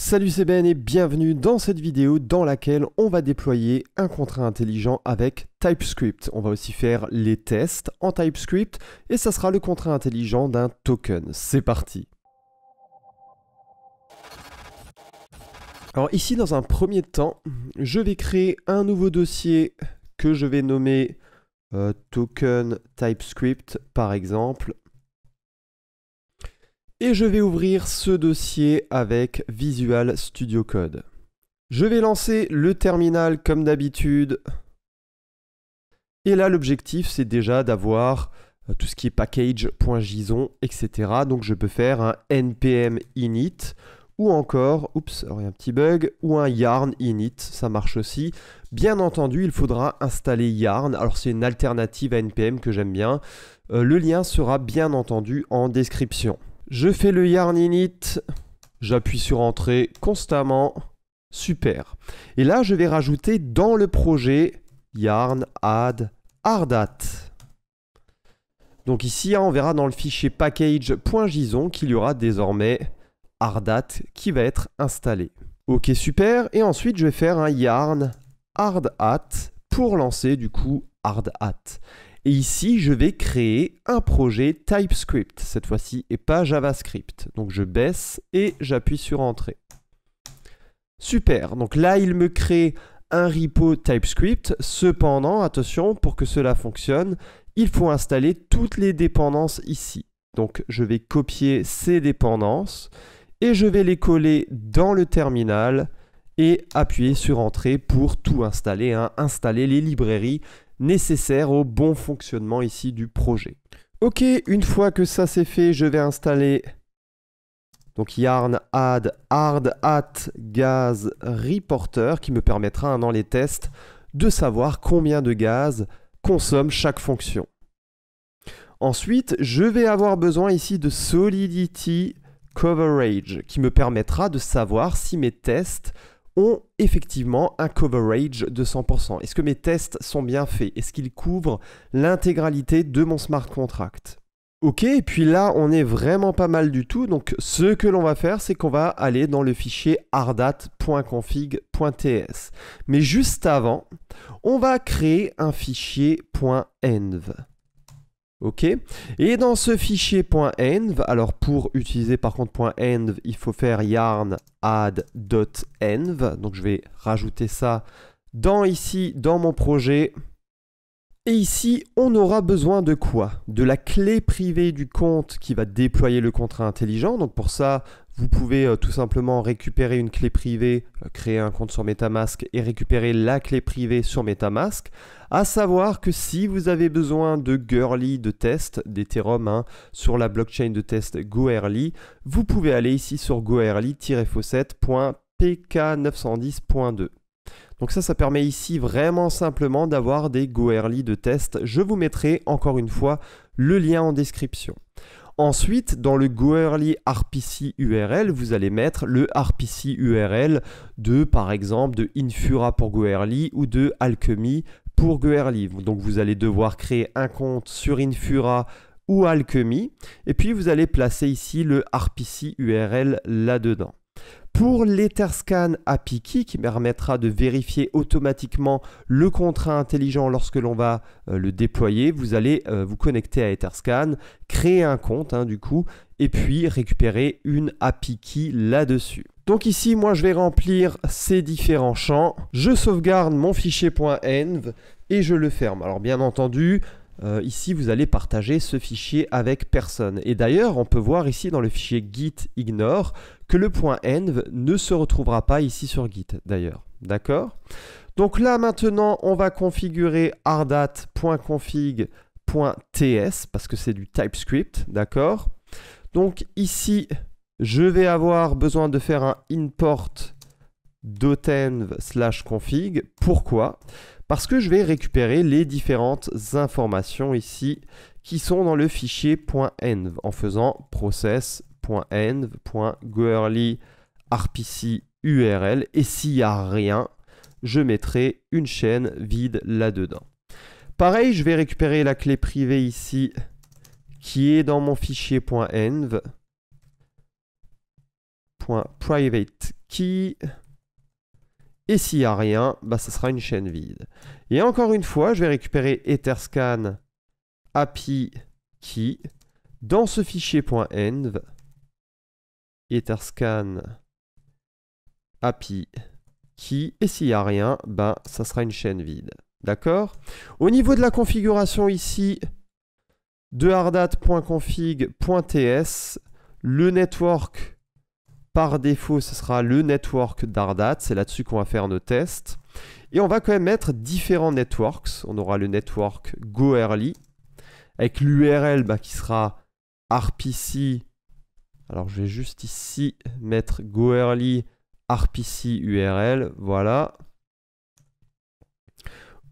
Salut c'est Ben et bienvenue dans cette vidéo dans laquelle on va déployer un contrat intelligent avec TypeScript. On va aussi faire les tests en TypeScript et ça sera le contrat intelligent d'un token. C'est parti Alors ici dans un premier temps, je vais créer un nouveau dossier que je vais nommer euh, token TypeScript par exemple. Et je vais ouvrir ce dossier avec Visual Studio Code. Je vais lancer le terminal comme d'habitude. Et là, l'objectif, c'est déjà d'avoir euh, tout ce qui est package.json, etc. Donc je peux faire un npm init ou encore, oups, il y a un petit bug, ou un yarn init, ça marche aussi. Bien entendu, il faudra installer yarn, alors c'est une alternative à npm que j'aime bien. Euh, le lien sera bien entendu en description. Je fais le yarn init, j'appuie sur entrée constamment, super. Et là, je vais rajouter dans le projet yarn add hardat. Donc ici, hein, on verra dans le fichier package.json qu'il y aura désormais hardhat qui va être installé. Ok, super. Et ensuite, je vais faire un yarn hardhat pour lancer du coup hardhat. Et ici, je vais créer un projet TypeScript cette fois-ci et pas JavaScript. Donc je baisse et j'appuie sur Entrée. Super, donc là il me crée un repo TypeScript. Cependant, attention, pour que cela fonctionne, il faut installer toutes les dépendances ici. Donc je vais copier ces dépendances et je vais les coller dans le terminal et appuyer sur Entrée pour tout installer, hein, installer les librairies nécessaire au bon fonctionnement ici du projet. Ok, une fois que ça c'est fait, je vais installer donc yarn add hard at gaz reporter qui me permettra hein, dans les tests de savoir combien de gaz consomme chaque fonction. Ensuite, je vais avoir besoin ici de solidity coverage qui me permettra de savoir si mes tests effectivement un coverage de 100%. Est-ce que mes tests sont bien faits Est-ce qu'ils couvrent l'intégralité de mon smart contract Ok, et puis là, on est vraiment pas mal du tout. Donc, ce que l'on va faire, c'est qu'on va aller dans le fichier hardat.config.ts. Mais juste avant, on va créer un fichier .env. Ok. Et dans ce fichier .env, alors pour utiliser par contre .env, il faut faire yarn add.env. Donc je vais rajouter ça dans ici, dans mon projet. Et ici, on aura besoin de quoi De la clé privée du compte qui va déployer le contrat intelligent. Donc pour ça, vous pouvez euh, tout simplement récupérer une clé privée, euh, créer un compte sur MetaMask et récupérer la clé privée sur MetaMask. À savoir que si vous avez besoin de Goerli de test d'Ethereum hein, sur la blockchain de test Goerly, vous pouvez aller ici sur goerly-faucet.pk910.2. Donc ça, ça permet ici vraiment simplement d'avoir des Goerli de test. Je vous mettrai encore une fois le lien en description. Ensuite, dans le Goerli RPC URL, vous allez mettre le RPC URL de, par exemple, de Infura pour Goerli ou de Alchemy pour Goerli. Donc vous allez devoir créer un compte sur Infura ou Alchemy. Et puis vous allez placer ici le RPC URL là-dedans. Pour l'Etherscan API Key, qui permettra de vérifier automatiquement le contrat intelligent lorsque l'on va euh, le déployer, vous allez euh, vous connecter à Etherscan, créer un compte hein, du coup, et puis récupérer une API Key là-dessus. Donc ici, moi, je vais remplir ces différents champs. Je sauvegarde mon fichier .env et je le ferme. Alors bien entendu, euh, ici, vous allez partager ce fichier avec personne. Et d'ailleurs, on peut voir ici dans le fichier git ignore que le point env ne se retrouvera pas ici sur git d'ailleurs. D'accord Donc là, maintenant, on va configurer hardat.config.ts parce que c'est du TypeScript. D'accord Donc ici, je vais avoir besoin de faire un import slash config. Pourquoi parce que je vais récupérer les différentes informations ici qui sont dans le fichier .env en faisant process et s'il n'y a rien, je mettrai une chaîne vide là-dedans. Pareil, je vais récupérer la clé privée ici qui est dans mon fichier .env .private key et s'il n'y a rien, bah, ce sera une chaîne vide. Et encore une fois, je vais récupérer Etherscan API key dans ce fichier Etherscan API key. Et s'il n'y a rien, bah, ça sera une chaîne vide. D'accord Au niveau de la configuration ici de hardat.config.ts, le network par défaut, ce sera le network Dardat. C'est là-dessus qu'on va faire nos tests. Et on va quand même mettre différents networks. On aura le network GoEarly avec l'URL bah, qui sera RPC. Alors je vais juste ici mettre GoEarly RPC URL. Voilà.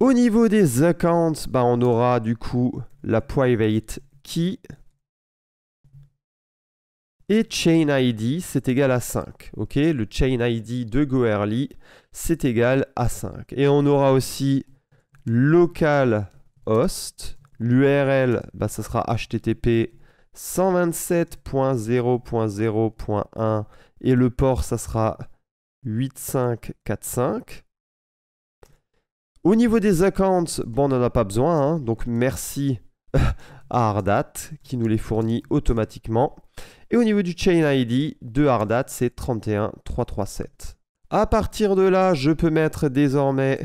Au niveau des accounts, bah, on aura du coup la private key et chain ID, c'est égal à 5. le chain ID de goerly c'est égal à 5. Et on aura aussi Local Host. L'URL, bah, ça sera http 127.0.0.1 et le port, ça sera 8545. Au niveau des accounts, bon, on n'en a pas besoin, hein. donc merci à Ardat qui nous les fournit automatiquement. Et au niveau du Chain ID de Hardat, c'est 31337. A partir de là, je peux mettre désormais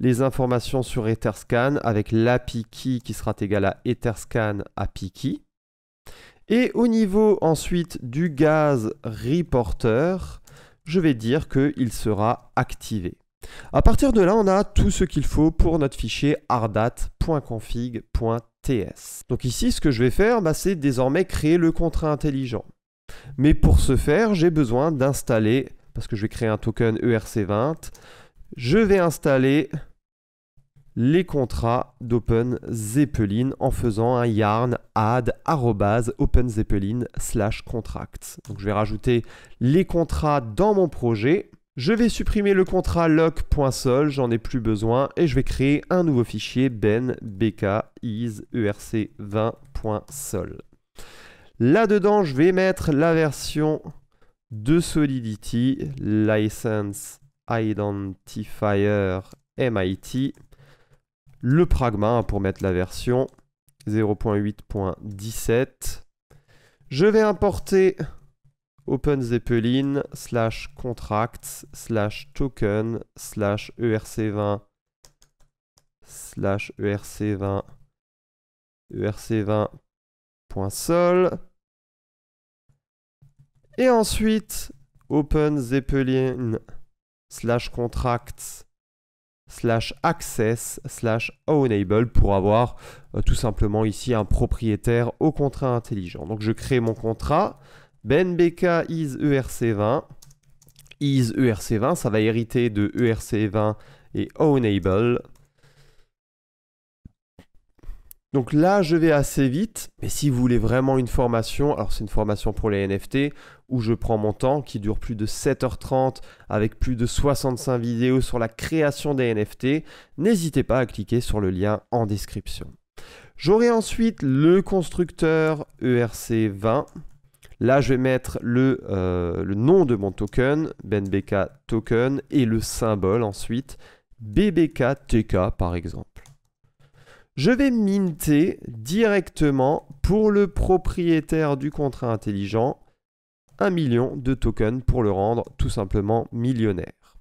les informations sur Etherscan avec l'API key qui sera égal à Etherscan API key. Et au niveau ensuite du gaz reporter, je vais dire qu'il sera activé. A partir de là, on a tout ce qu'il faut pour notre fichier hardat.config.txt. Donc ici, ce que je vais faire, bah, c'est désormais créer le contrat intelligent. Mais pour ce faire, j'ai besoin d'installer, parce que je vais créer un token ERC20, je vais installer les contrats d'Open Zeppelin en faisant un yarn add openzeppelin openzeppelin slash contract. Donc je vais rajouter les contrats dans mon projet je vais supprimer le contrat lock.sol, j'en ai plus besoin, et je vais créer un nouveau fichier ben 20sol e Là-dedans, je vais mettre la version de Solidity, license identifier MIT, le pragma hein, pour mettre la version 0.8.17. Je vais importer open slash contracts slash token slash erc20 slash erc20 erc20.sol et ensuite open slash contracts slash access slash ownable pour avoir euh, tout simplement ici un propriétaire au contrat intelligent. Donc je crée mon contrat, BNBK is ERC20. Is ERC20, ça va hériter de ERC20 et Ownable. Donc là, je vais assez vite, mais si vous voulez vraiment une formation, alors c'est une formation pour les NFT, où je prends mon temps, qui dure plus de 7h30, avec plus de 65 vidéos sur la création des NFT, n'hésitez pas à cliquer sur le lien en description. J'aurai ensuite le constructeur ERC20, Là, je vais mettre le, euh, nom de mon token, BNBK token, et le symbole ensuite, BBKTK par exemple. Je vais minter directement pour le propriétaire du contrat intelligent un million de tokens pour le rendre tout simplement millionnaire.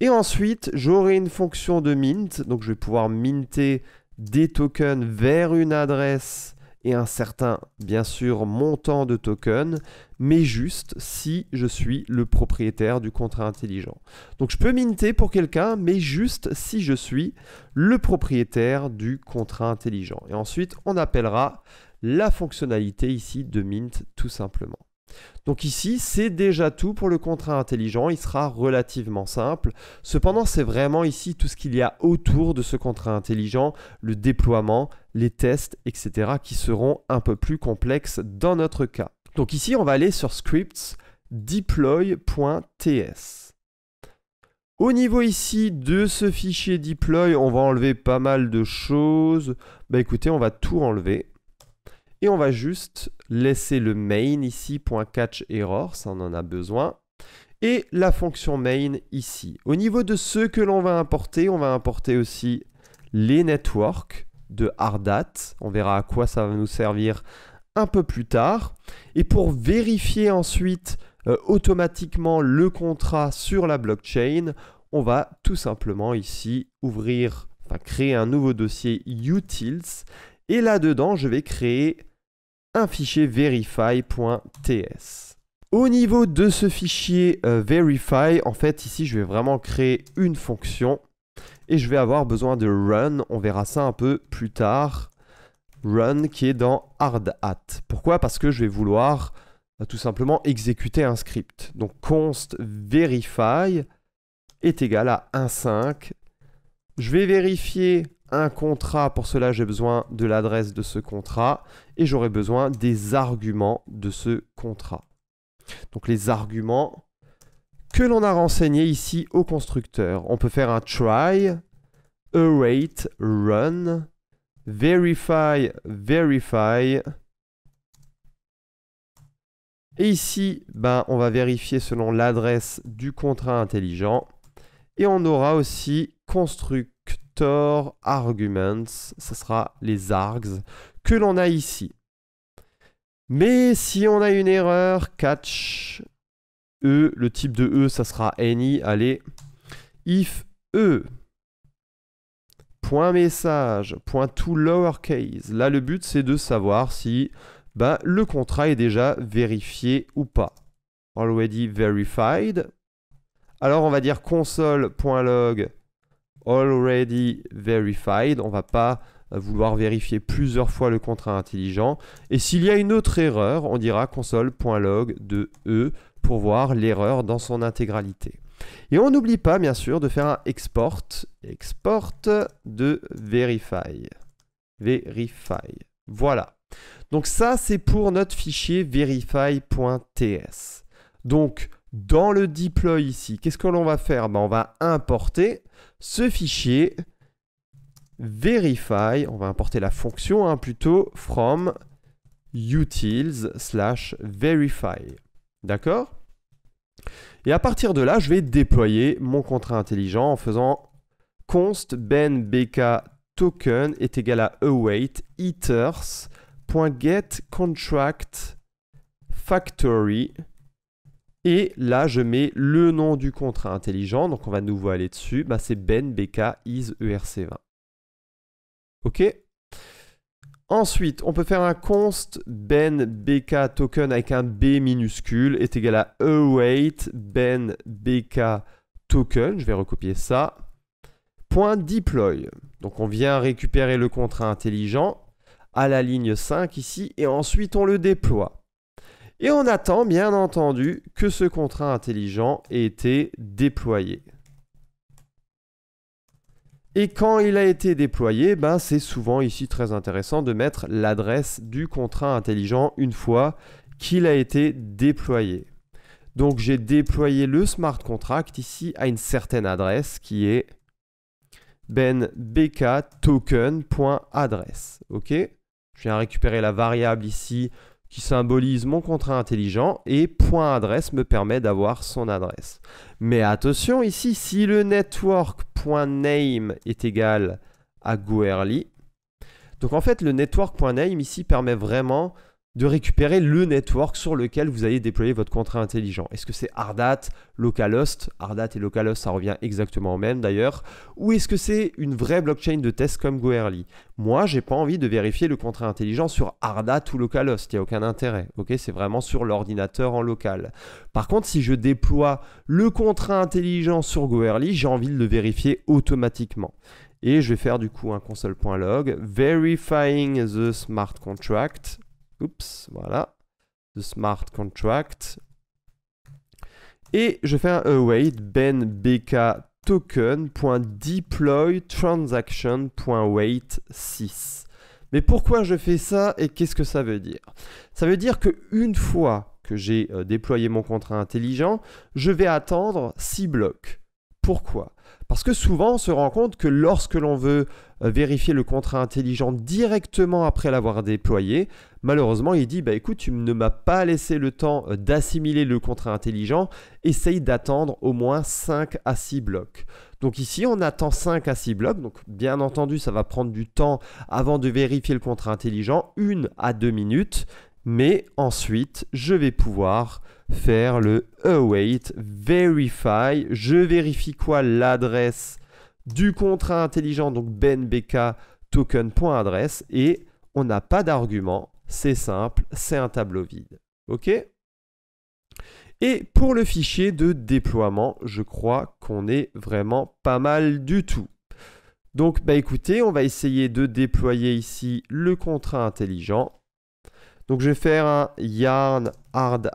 Et ensuite, j'aurai une fonction de mint, donc je vais pouvoir minter des tokens vers une adresse et un certain, bien sûr, montant de token, mais juste si je suis le propriétaire du contrat intelligent. Donc je peux minter pour quelqu'un, mais juste si je suis le propriétaire du contrat intelligent. Et ensuite, on appellera la fonctionnalité ici de mint tout simplement. Donc ici, c'est déjà tout pour le contrat intelligent, il sera relativement simple. Cependant, c'est vraiment ici tout ce qu'il y a autour de ce contrat intelligent, le déploiement, les tests, etc., qui seront un peu plus complexes dans notre cas. Donc ici, on va aller sur scripts deploy.ts. Au niveau ici de ce fichier deploy, on va enlever pas mal de choses. Bah écoutez, on va tout enlever. Et on va juste laisser le main ici, point catch ça on en a besoin. Et la fonction main ici. Au niveau de ce que l'on va importer, on va importer aussi les networks de Hardat. On verra à quoi ça va nous servir un peu plus tard. Et pour vérifier ensuite euh, automatiquement le contrat sur la blockchain, on va tout simplement ici ouvrir, enfin créer un nouveau dossier utils. Et là-dedans, je vais créer un fichier verify.ts. Au niveau de ce fichier euh, verify, en fait ici je vais vraiment créer une fonction et je vais avoir besoin de run, on verra ça un peu plus tard, run qui est dans hardhat Pourquoi Parce que je vais vouloir euh, tout simplement exécuter un script. Donc const verify est égal à 1.5. Je vais vérifier un contrat. Pour cela, j'ai besoin de l'adresse de ce contrat et j'aurai besoin des arguments de ce contrat. Donc les arguments que l'on a renseigné ici au constructeur. On peut faire un try, rate, run, verify, verify. Et ici, ben, on va vérifier selon l'adresse du contrat intelligent. Et on aura aussi construct arguments, ce sera les args que l'on a ici. Mais si on a une erreur, catch E, le type de E, ça sera any, allez, if E, point message, point to lowercase. Là, le but, c'est de savoir si ben, le contrat est déjà vérifié ou pas. Already verified. Alors, on va dire console.log already verified. On ne va pas vouloir vérifier plusieurs fois le contrat intelligent. Et s'il y a une autre erreur, on dira console.log de E pour voir l'erreur dans son intégralité. Et on n'oublie pas, bien sûr, de faire un export, export de verify. Verify. Voilà. Donc ça, c'est pour notre fichier verify.ts. Donc, dans le deploy ici, qu'est-ce que l'on va faire ben, On va importer ce fichier verify, on va importer la fonction hein, plutôt, from utils slash verify. D'accord Et à partir de là, je vais déployer mon contrat intelligent en faisant const ben bk token est égal à await ethers.get factory et là, je mets le nom du contrat intelligent. Donc, on va de nouveau aller dessus. Bah, c'est BenBK 20 e OK Ensuite, on peut faire un const BenBKToken token avec un B minuscule est égal à await bk ben token. Je vais recopier ça. Point deploy. Donc, on vient récupérer le contrat intelligent à la ligne 5 ici et ensuite on le déploie. Et on attend bien entendu que ce contrat intelligent ait été déployé. Et quand il a été déployé, ben c'est souvent ici très intéressant de mettre l'adresse du contrat intelligent une fois qu'il a été déployé. Donc j'ai déployé le smart contract ici à une certaine adresse qui est benbk-token.adresse, Ok Je viens récupérer la variable ici qui symbolise mon contrat intelligent et point adresse me permet d'avoir son adresse. Mais attention ici, si le network.name est égal à Goerli, donc en fait le network.name ici permet vraiment de récupérer le network sur lequel vous allez déployer votre contrat intelligent. Est-ce que c'est Ardat, Localhost Ardat et Localhost, ça revient exactement au même d'ailleurs. Ou est-ce que c'est une vraie blockchain de test comme Goerli Moi, j'ai pas envie de vérifier le contrat intelligent sur Ardat ou Localhost, il n'y a aucun intérêt. Ok, c'est vraiment sur l'ordinateur en local. Par contre, si je déploie le contrat intelligent sur Goerli, j'ai envie de le vérifier automatiquement et je vais faire du coup un console.log verifying the smart contract Oups, voilà. The smart contract. Et je fais un await ben bk 6. Mais pourquoi je fais ça et qu'est-ce que ça veut dire Ça veut dire que une fois que j'ai euh, déployé mon contrat intelligent, je vais attendre 6 blocs. Pourquoi Parce que souvent on se rend compte que lorsque l'on veut euh, vérifier le contrat intelligent directement après l'avoir déployé, malheureusement il dit bah écoute tu ne m'as pas laissé le temps euh, d'assimiler le contrat intelligent, essaye d'attendre au moins 5 à 6 blocs. Donc ici on attend 5 à 6 blocs, donc bien entendu ça va prendre du temps avant de vérifier le contrat intelligent, une à deux minutes, mais ensuite je vais pouvoir faire le await verify. Je vérifie quoi l'adresse du contrat intelligent, donc benbk token.adresse, et on n'a pas d'argument, c'est simple, c'est un tableau vide. OK Et pour le fichier de déploiement, je crois qu'on est vraiment pas mal du tout. Donc bah écoutez, on va essayer de déployer ici le contrat intelligent. Donc je vais faire un yarn hard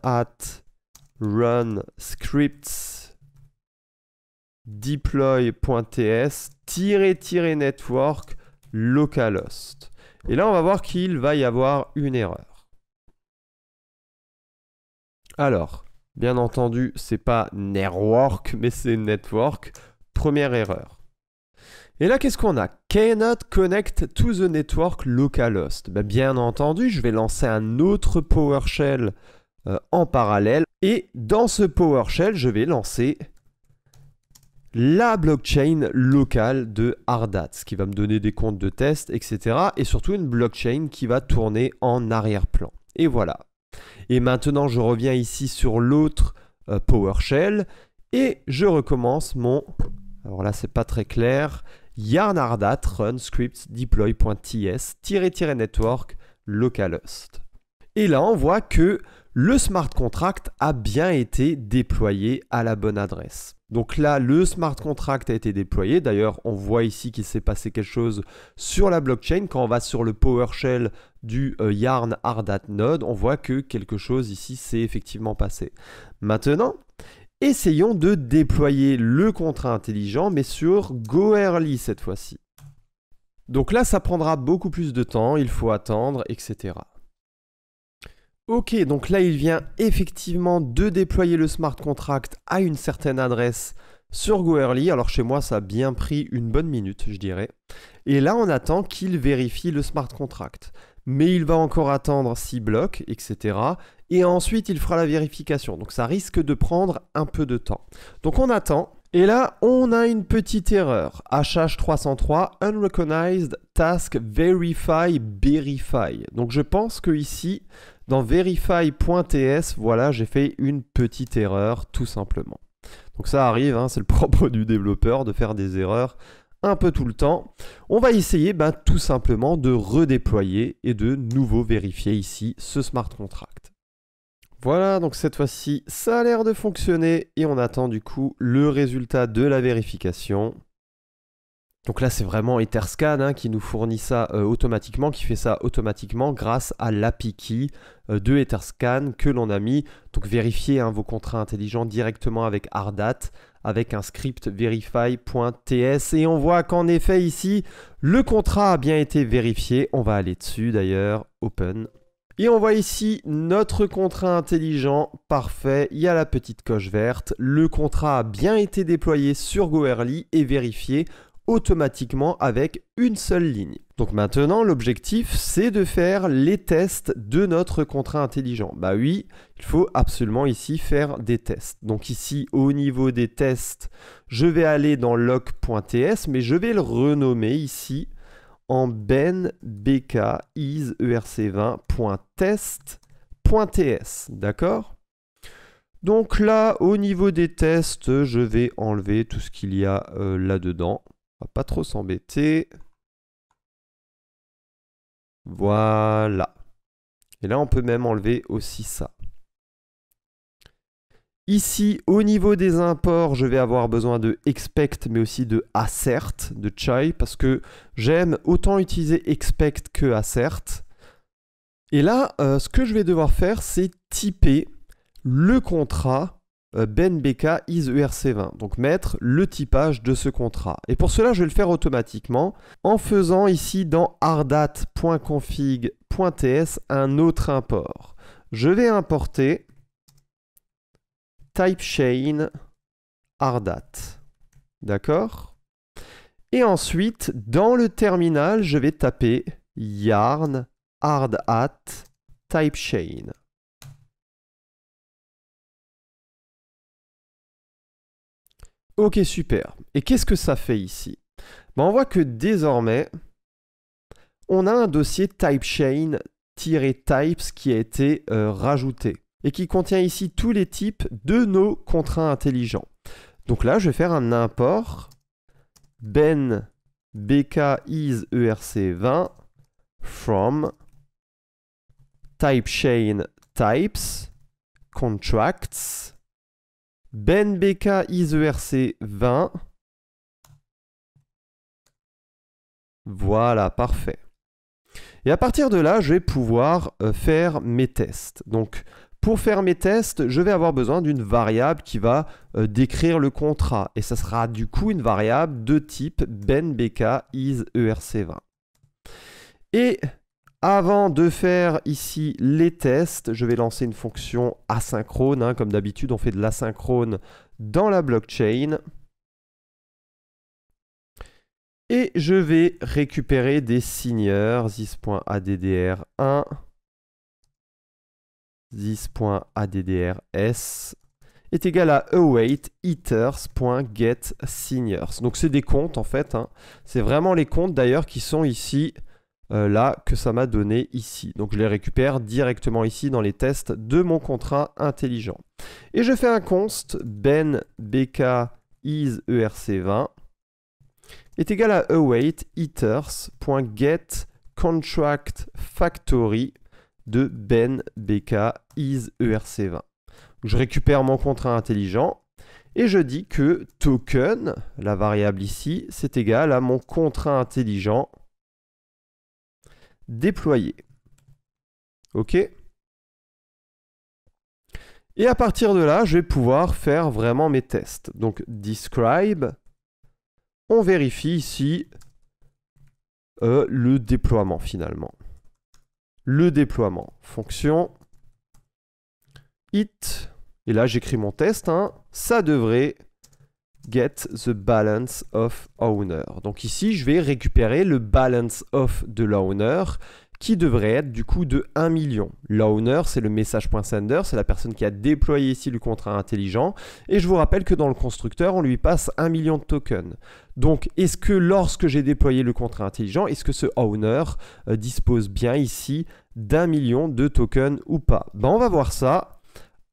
run scripts deploy.ts network localhost. Et là, on va voir qu'il va y avoir une erreur. Alors, bien entendu, c'est pas network, mais c'est network. Première erreur. Et là, qu'est-ce qu'on a Cannot connect to the network localhost. Ben, bien entendu, je vais lancer un autre PowerShell euh, en parallèle. Et dans ce PowerShell, je vais lancer la blockchain locale de Hardat, ce qui va me donner des comptes de test, etc. Et surtout une blockchain qui va tourner en arrière-plan. Et voilà. Et maintenant, je reviens ici sur l'autre euh, PowerShell et je recommence mon... Alors là, c'est pas très clair. Yarn Hardat run script deploy.ts-network localhost. Et là, on voit que le smart contract a bien été déployé à la bonne adresse. Donc là, le smart contract a été déployé. D'ailleurs, on voit ici qu'il s'est passé quelque chose sur la blockchain. Quand on va sur le PowerShell du euh, Yarn hardat Node, on voit que quelque chose ici s'est effectivement passé. Maintenant, essayons de déployer le contrat intelligent, mais sur GoEarly cette fois-ci. Donc là, ça prendra beaucoup plus de temps, il faut attendre, etc. Ok, donc là, il vient effectivement de déployer le smart contract à une certaine adresse sur Goerli. Alors chez moi, ça a bien pris une bonne minute, je dirais. Et là, on attend qu'il vérifie le smart contract. Mais il va encore attendre 6 blocs, etc. Et ensuite, il fera la vérification. Donc ça risque de prendre un peu de temps. Donc on attend. Et là, on a une petite erreur. HH303, Unrecognized Task Verify Verify. Donc je pense que ici, dans verify.ts, voilà, j'ai fait une petite erreur tout simplement. Donc ça arrive, hein, c'est le propre du développeur de faire des erreurs un peu tout le temps. On va essayer bah, tout simplement de redéployer et de nouveau vérifier ici ce smart contract. Voilà, donc cette fois-ci, ça a l'air de fonctionner et on attend du coup le résultat de la vérification. Donc là, c'est vraiment Etherscan hein, qui nous fournit ça euh, automatiquement, qui fait ça automatiquement grâce à l'API key euh, de Etherscan que l'on a mis. Donc vérifiez hein, vos contrats intelligents directement avec Ardat avec un script verify.ts et on voit qu'en effet ici, le contrat a bien été vérifié. On va aller dessus d'ailleurs, open. Et on voit ici notre contrat intelligent, parfait, il y a la petite coche verte, le contrat a bien été déployé sur Goerli et vérifié automatiquement avec une seule ligne. Donc maintenant, l'objectif, c'est de faire les tests de notre contrat intelligent. Bah oui, il faut absolument ici faire des tests. Donc ici, au niveau des tests, je vais aller dans loc.ts, mais je vais le renommer ici en bk is erc20.test.ts. D'accord donc là, au niveau des tests, je vais enlever tout ce qu'il y a euh, là-dedans. On va pas trop s'embêter. Voilà. Et là, on peut même enlever aussi ça. Ici, au niveau des imports, je vais avoir besoin de expect, mais aussi de assert, de chai, parce que j'aime autant utiliser expect que assert. Et là, euh, ce que je vais devoir faire, c'est typer le contrat euh, benbk iserc 20 donc mettre le typage de ce contrat. Et pour cela, je vais le faire automatiquement en faisant ici dans hardhat.config.ts un autre import. Je vais importer typechain hardat D'accord Et ensuite, dans le terminal, je vais taper yarn hardhat typechain. Ok, super. Et qu'est-ce que ça fait ici ben, On voit que désormais, on a un dossier typechain-types qui a été euh, rajouté et qui contient ici tous les types de nos contrats intelligents. Donc là, je vais faire un import ben bk is erc20 from typechain types contracts ben is ISERC 20. Voilà, parfait. Et à partir de là, je vais pouvoir euh, faire mes tests. Donc, pour faire mes tests, je vais avoir besoin d'une variable qui va euh, décrire le contrat. Et ça sera du coup une variable de type BenBK is 20 Et avant de faire ici les tests, je vais lancer une fonction asynchrone. Hein. Comme d'habitude, on fait de l'asynchrone dans la blockchain. Et je vais récupérer des signeurs thisaddr 1 this.addrs est égal à await ethers.get Donc c'est des comptes en fait. Hein. C'est vraiment les comptes d'ailleurs qui sont ici euh, là que ça m'a donné ici. Donc je les récupère directement ici dans les tests de mon contrat intelligent. Et je fais un const ben bk is 20 e est égal à await itersget contract factory de ben bk is 20 e Je récupère mon contrat intelligent et je dis que token, la variable ici, c'est égal à mon contrat intelligent déployer, OK Et à partir de là, je vais pouvoir faire vraiment mes tests. Donc describe, on vérifie ici euh, le déploiement finalement. Le déploiement, fonction, it. et là j'écris mon test, hein. ça devrait Get the balance of owner. Donc ici, je vais récupérer le balance of de l'owner qui devrait être du coup de 1 million. L'owner, c'est le message.sender, c'est la personne qui a déployé ici le contrat intelligent. Et je vous rappelle que dans le constructeur, on lui passe 1 million de tokens. Donc, est-ce que lorsque j'ai déployé le contrat intelligent, est-ce que ce owner euh, dispose bien ici d'un million de tokens ou pas ben, On va voir ça.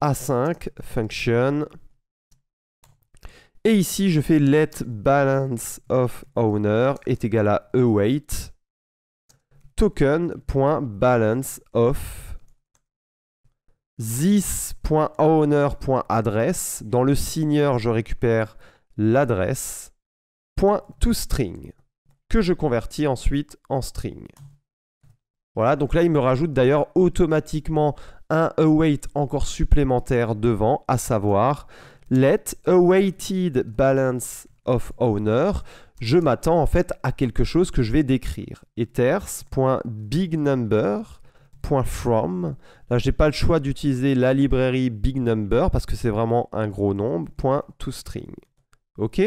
A5, function, et ici, je fais let balance of owner est égal à await token.balance of this.owner.address. Dans le signeur, je récupère l'adresse .toString que je convertis ensuite en string. Voilà, donc là, il me rajoute d'ailleurs automatiquement un await encore supplémentaire devant, à savoir let awaited balance of owner. Je m'attends en fait à quelque chose que je vais décrire. ethers.bignumber.from. Là, je n'ai pas le choix d'utiliser la librairie bigNumber parce que c'est vraiment un gros nombre. Point .toString. OK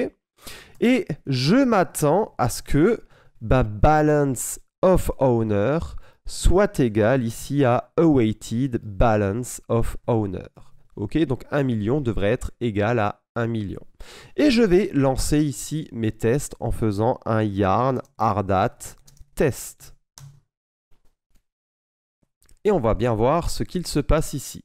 Et je m'attends à ce que balance of owner soit égal ici à awaited balance of owner. Ok, donc 1 million devrait être égal à 1 million. Et je vais lancer ici mes tests en faisant un yarn hardat test. Et on va bien voir ce qu'il se passe ici.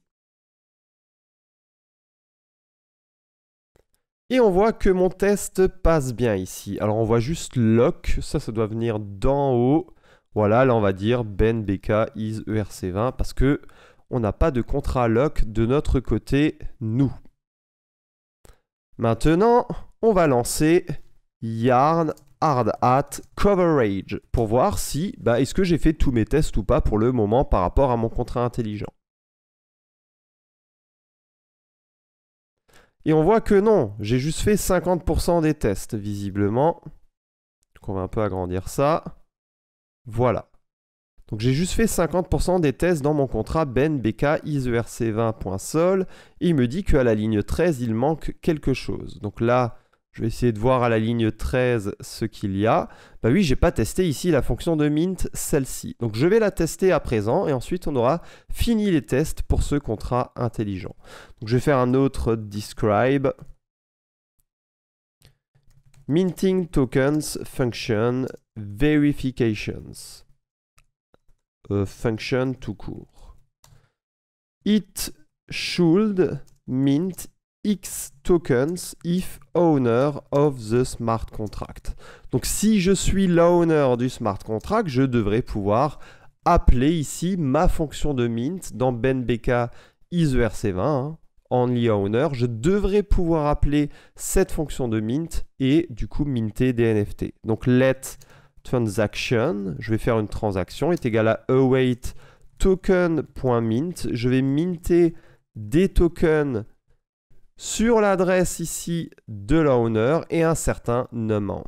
Et on voit que mon test passe bien ici. Alors on voit juste lock, ça ça doit venir d'en haut. Voilà, là on va dire Ben BK is ERC20 parce que on n'a pas de contrat lock de notre côté, nous. Maintenant, on va lancer yarn hard hat coverage pour voir si bah, est-ce que j'ai fait tous mes tests ou pas pour le moment par rapport à mon contrat intelligent. Et on voit que non, j'ai juste fait 50% des tests visiblement. Donc on va un peu agrandir ça. Voilà. Donc j'ai juste fait 50% des tests dans mon contrat BNBK ISERC20.sol et il me dit qu'à la ligne 13, il manque quelque chose. Donc là, je vais essayer de voir à la ligne 13 ce qu'il y a. Bah oui, j'ai pas testé ici la fonction de mint, celle-ci. Donc je vais la tester à présent et ensuite on aura fini les tests pour ce contrat intelligent. Donc je vais faire un autre describe. Minting tokens function verifications. Euh, function tout court. It should mint X tokens if owner of the smart contract. Donc si je suis l'owner du smart contract, je devrais pouvoir appeler ici ma fonction de mint dans BenBK iserc 20 only owner. Je devrais pouvoir appeler cette fonction de mint et du coup minter des NFT. Donc let transaction, je vais faire une transaction est égale à await token.mint. Je vais minter des tokens sur l'adresse ici de la et un certain amount.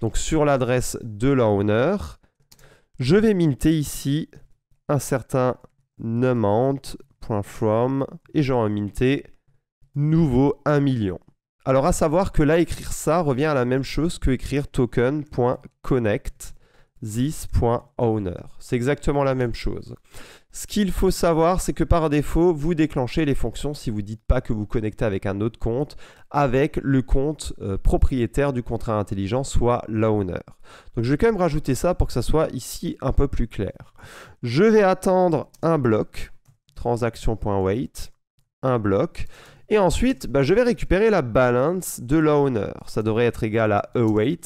Donc sur l'adresse de la je vais minter ici un certain numount.from et j'aurai minté nouveau 1 million. Alors à savoir que là, écrire ça revient à la même chose que écrire token.connect this.owner. C'est exactement la même chose. Ce qu'il faut savoir, c'est que par défaut, vous déclenchez les fonctions si vous ne dites pas que vous connectez avec un autre compte, avec le compte euh, propriétaire du contrat intelligent, soit l'owner. Donc je vais quand même rajouter ça pour que ça soit ici un peu plus clair. Je vais attendre un bloc, transaction.wait, un bloc, et ensuite, bah, je vais récupérer la balance de l'owner. Ça devrait être égal à await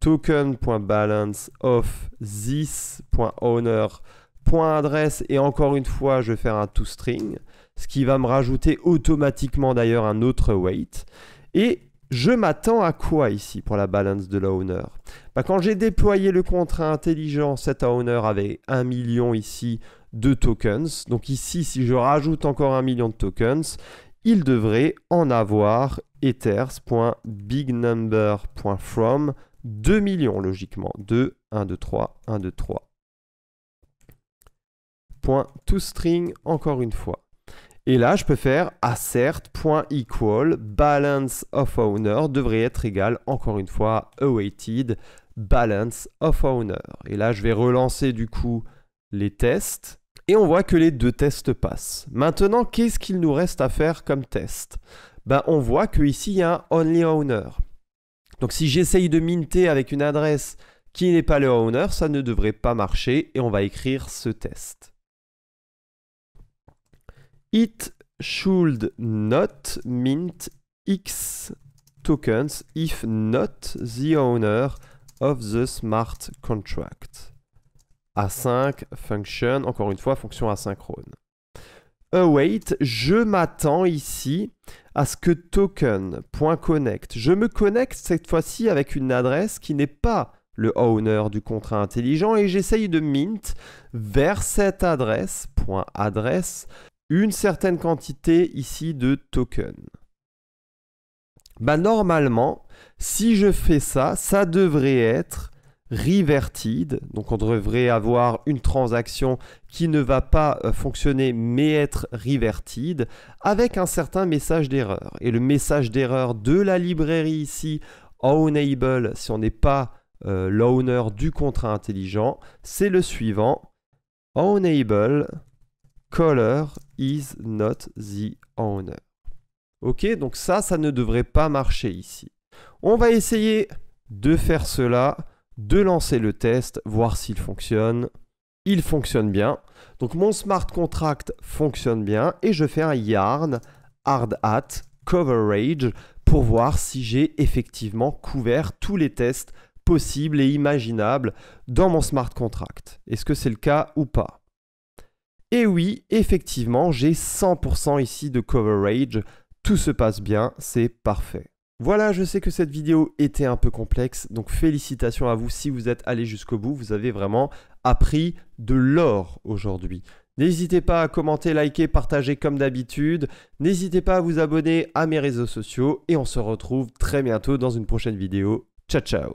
token.balance of et encore une fois, je vais faire un toString, ce qui va me rajouter automatiquement d'ailleurs un autre await. Et je m'attends à quoi ici pour la balance de l'owner bah, Quand j'ai déployé le contrat intelligent, cet owner avait un million ici de tokens. Donc ici, si je rajoute encore un million de tokens, il devrait en avoir ethers.bignumber.from 2 millions logiquement. 2, 1, 2, 3, 1, 2, 3. Point toString encore une fois. Et là, je peux faire assert.equal balance of owner devrait être égal encore une fois awaited balance of owner. Et là, je vais relancer du coup les tests et on voit que les deux tests passent. Maintenant, qu'est-ce qu'il nous reste à faire comme test ben, On voit qu'ici, il y a un only owner. Donc si j'essaye de minter avec une adresse qui n'est pas le owner, ça ne devrait pas marcher et on va écrire ce test. It should not mint x tokens if not the owner of the smart contract a5 function, encore une fois, fonction asynchrone. Await, je m'attends ici à ce que token.connect, je me connecte cette fois-ci avec une adresse qui n'est pas le owner du contrat intelligent et j'essaye de mint vers cette adresse, point .adresse, une certaine quantité ici de token. Bah, normalement, si je fais ça, ça devrait être reverted. Donc on devrait avoir une transaction qui ne va pas euh, fonctionner mais être reverted avec un certain message d'erreur. Et le message d'erreur de la librairie ici, ownable, si on n'est pas euh, l'owner du contrat intelligent, c'est le suivant. Ownable color is not the owner. Ok, donc ça, ça ne devrait pas marcher ici. On va essayer de faire cela de lancer le test, voir s'il fonctionne. Il fonctionne bien. Donc mon smart contract fonctionne bien et je fais un yarn hard hat coverage pour voir si j'ai effectivement couvert tous les tests possibles et imaginables dans mon smart contract. Est-ce que c'est le cas ou pas Et eh oui, effectivement, j'ai 100% ici de coverage. Tout se passe bien, c'est parfait. Voilà, je sais que cette vidéo était un peu complexe, donc félicitations à vous si vous êtes allé jusqu'au bout, vous avez vraiment appris de l'or aujourd'hui. N'hésitez pas à commenter, liker, partager comme d'habitude. N'hésitez pas à vous abonner à mes réseaux sociaux et on se retrouve très bientôt dans une prochaine vidéo. Ciao ciao